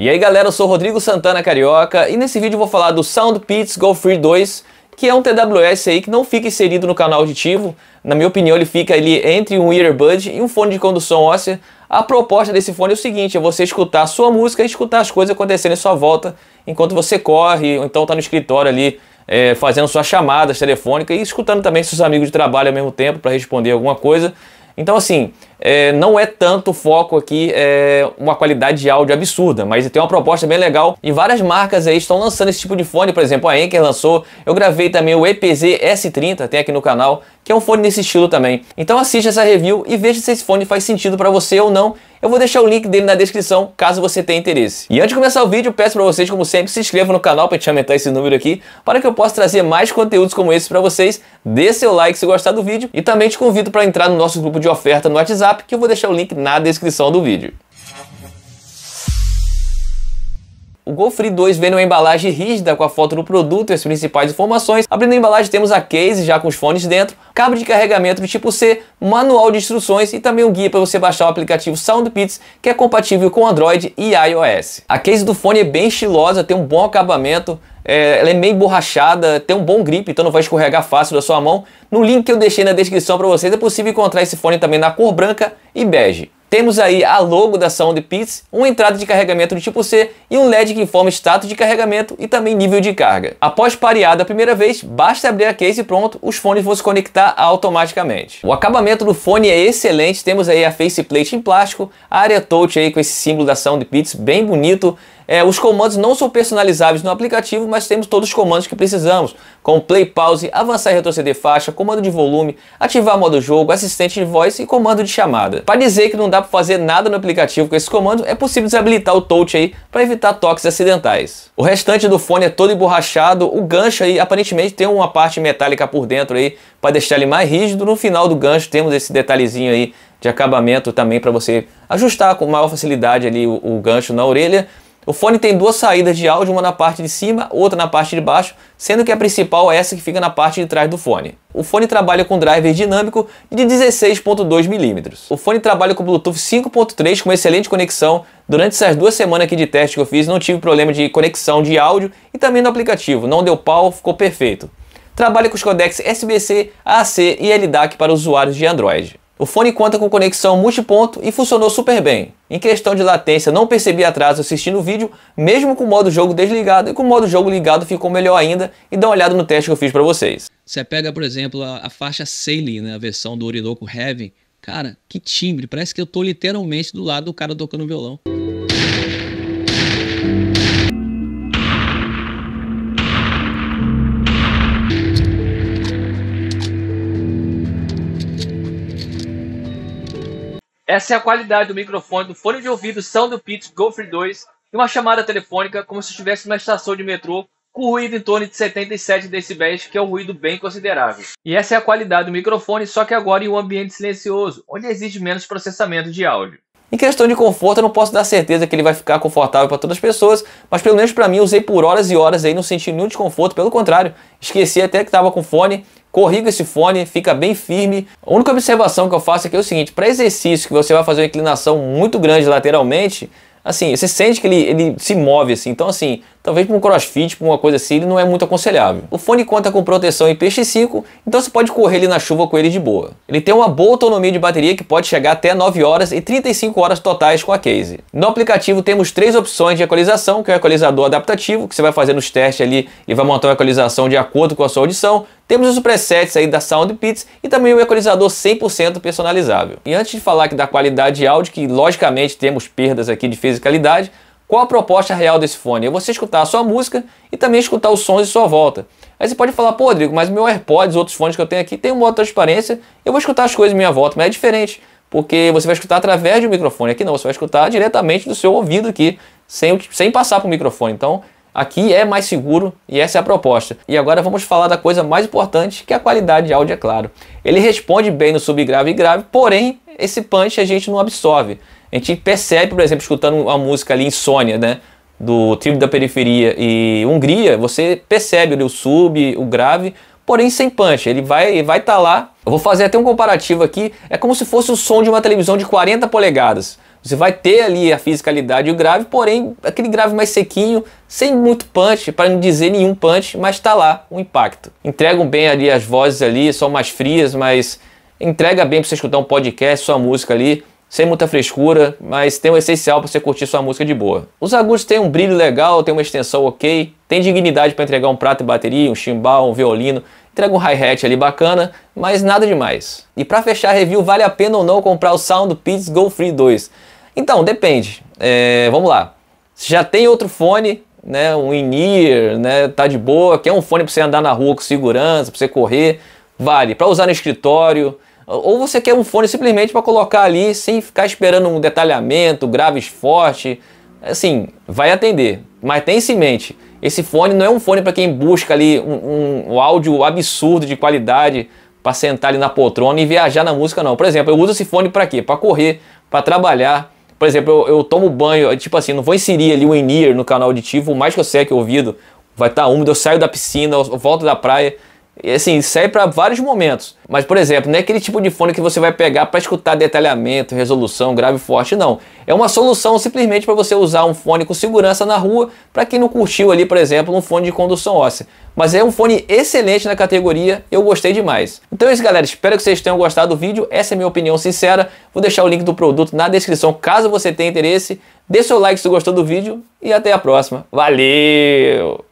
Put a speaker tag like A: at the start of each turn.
A: E aí galera, eu sou Rodrigo Santana Carioca e nesse vídeo eu vou falar do Sound Pits Go Free 2, que é um TWS aí que não fica inserido no canal auditivo. Na minha opinião ele fica ali entre um earbud e um fone de condução óssea. A proposta desse fone é o seguinte, é você escutar a sua música e escutar as coisas acontecendo em sua volta enquanto você corre ou então está no escritório ali é, fazendo suas chamadas telefônicas e escutando também seus amigos de trabalho ao mesmo tempo para responder alguma coisa. Então, assim, é, não é tanto foco aqui é, uma qualidade de áudio absurda, mas tem uma proposta bem legal e várias marcas aí estão lançando esse tipo de fone, por exemplo, a Anker lançou, eu gravei também o EPZ S30, tem aqui no canal, que é um fone nesse estilo também. Então assista essa review e veja se esse fone faz sentido para você ou não eu vou deixar o link dele na descrição, caso você tenha interesse. E antes de começar o vídeo, peço para vocês, como sempre, se inscrevam no canal para te aumentar esse número aqui, para que eu possa trazer mais conteúdos como esse para vocês. Dê seu like se gostar do vídeo e também te convido para entrar no nosso grupo de oferta no WhatsApp, que eu vou deixar o link na descrição do vídeo. O Golfree 2 vem numa embalagem rígida com a foto do produto e as principais informações. Abrindo a embalagem temos a case já com os fones dentro, cabo de carregamento do tipo C, manual de instruções e também um guia para você baixar o aplicativo SoundPits que é compatível com Android e iOS. A case do fone é bem estilosa, tem um bom acabamento, é, ela é meio borrachada, tem um bom grip, então não vai escorregar fácil da sua mão. No link que eu deixei na descrição para vocês é possível encontrar esse fone também na cor branca e bege. Temos aí a logo da Pits uma entrada de carregamento do tipo C e um LED que informa status de carregamento e também nível de carga. Após pareado a primeira vez, basta abrir a case e pronto, os fones vão se conectar automaticamente. O acabamento do fone é excelente, temos aí a faceplate em plástico, a área touch aí com esse símbolo da Pits bem bonito é, os comandos não são personalizáveis no aplicativo, mas temos todos os comandos que precisamos, como play, pause, avançar e retroceder faixa, comando de volume, ativar modo jogo, assistente de voz e comando de chamada. Para dizer que não dá para fazer nada no aplicativo com esses comandos, é possível desabilitar o touch aí para evitar toques acidentais. O restante do fone é todo emborrachado, o gancho aí aparentemente tem uma parte metálica por dentro aí para deixar ele mais rígido. No final do gancho temos esse detalhezinho aí de acabamento também para você ajustar com maior facilidade ali o, o gancho na orelha. O fone tem duas saídas de áudio, uma na parte de cima, outra na parte de baixo, sendo que a principal é essa que fica na parte de trás do fone. O fone trabalha com driver dinâmico de 16.2 mm. O fone trabalha com Bluetooth 5.3 com excelente conexão. Durante essas duas semanas aqui de teste que eu fiz, não tive problema de conexão de áudio e também no aplicativo, não deu pau, ficou perfeito. Trabalha com os codecs SBC, AC e LDAC para usuários de Android. O fone conta com conexão multiponto e funcionou super bem. Em questão de latência, não percebi atraso assistindo o vídeo, mesmo com o modo jogo desligado, e com o modo jogo ligado ficou melhor ainda, e dá uma olhada no teste que eu fiz para vocês. Você pega, por exemplo, a, a faixa Sailing, né, a versão do Orinoco Heaven, cara, que timbre, parece que eu tô literalmente do lado do cara tocando violão. Essa é a qualidade do microfone do fone de ouvido do Go Free 2 e uma chamada telefônica como se estivesse numa estação de metrô com ruído em torno de 77 decibéis, que é um ruído bem considerável. E essa é a qualidade do microfone, só que agora em um ambiente silencioso, onde exige menos processamento de áudio. Em questão de conforto, eu não posso dar certeza que ele vai ficar confortável para todas as pessoas, mas pelo menos para mim usei por horas e horas aí, não senti nenhum desconforto, pelo contrário, esqueci até que estava com fone corriga esse fone, fica bem firme. A única observação que eu faço aqui é o seguinte, para exercício que você vai fazer uma inclinação muito grande lateralmente, assim, você sente que ele, ele se move assim, então assim, talvez para um crossfit, para uma coisa assim, ele não é muito aconselhável. O fone conta com proteção IPX5, então você pode correr ele na chuva com ele de boa. Ele tem uma boa autonomia de bateria que pode chegar até 9 horas e 35 horas totais com a case. No aplicativo temos três opções de equalização, que é o equalizador adaptativo, que você vai fazer nos testes ali e vai montar uma equalização de acordo com a sua audição. Temos os presets aí da Pits e também o equalizador 100% personalizável. E antes de falar aqui da qualidade de áudio, que logicamente temos perdas aqui de fisicalidade, qual a proposta real desse fone? É você escutar a sua música e também escutar os sons de sua volta. Aí você pode falar, pô, Rodrigo, mas meu AirPods, outros fones que eu tenho aqui, tem um modo de transparência, eu vou escutar as coisas em minha volta, mas é diferente, porque você vai escutar através do microfone. Aqui não, você vai escutar diretamente do seu ouvido aqui, sem, sem passar para o microfone. Então, Aqui é mais seguro e essa é a proposta. E agora vamos falar da coisa mais importante, que é a qualidade de áudio, é claro. Ele responde bem no subgrave e grave, porém esse punch a gente não absorve. A gente percebe, por exemplo, escutando a música ali Insônia, né? Do Tribo da Periferia e Hungria, você percebe ali, o sub, o grave, porém sem punch. Ele vai estar vai tá lá. Eu vou fazer até um comparativo aqui. É como se fosse o som de uma televisão de 40 polegadas. Você vai ter ali a fisicalidade e o grave, porém aquele grave mais sequinho, sem muito punch, para não dizer nenhum punch, mas está lá o um impacto. Entregam bem ali as vozes ali, são mais frias, mas entrega bem para você escutar um podcast, sua música ali, sem muita frescura, mas tem o um essencial para você curtir sua música de boa. Os agudos têm um brilho legal, tem uma extensão ok, tem dignidade para entregar um prato e bateria, um chimbal, um violino, entrega um hi-hat ali bacana, mas nada demais. E para fechar a review, vale a pena ou não comprar o Sound Pits Go Free 2? Então, depende. É, vamos lá. Se já tem outro fone, né, um in-ear, né, tá de boa, quer é um fone para você andar na rua com segurança, para você correr, vale. Para usar no escritório, ou você quer um fone simplesmente para colocar ali sem ficar esperando um detalhamento, graves forte, assim, vai atender. Mas tenha em mente, esse fone não é um fone para quem busca ali um, um, um, áudio absurdo de qualidade para sentar ali na poltrona e viajar na música não. Por exemplo, eu uso esse fone para quê? Para correr, para trabalhar. Por exemplo, eu, eu tomo banho, tipo assim, não vou inserir ali o in no canal auditivo, o mais que eu é que o ouvido, vai estar tá úmido, eu saio da piscina, eu volto da praia, e assim, serve para vários momentos. Mas, por exemplo, não é aquele tipo de fone que você vai pegar para escutar detalhamento, resolução, grave forte, não. É uma solução simplesmente para você usar um fone com segurança na rua, para quem não curtiu ali, por exemplo, um fone de condução óssea. Mas é um fone excelente na categoria, eu gostei demais. Então é isso, galera. Espero que vocês tenham gostado do vídeo. Essa é minha opinião sincera. Vou deixar o link do produto na descrição, caso você tenha interesse. Dê seu like se gostou do vídeo e até a próxima. Valeu!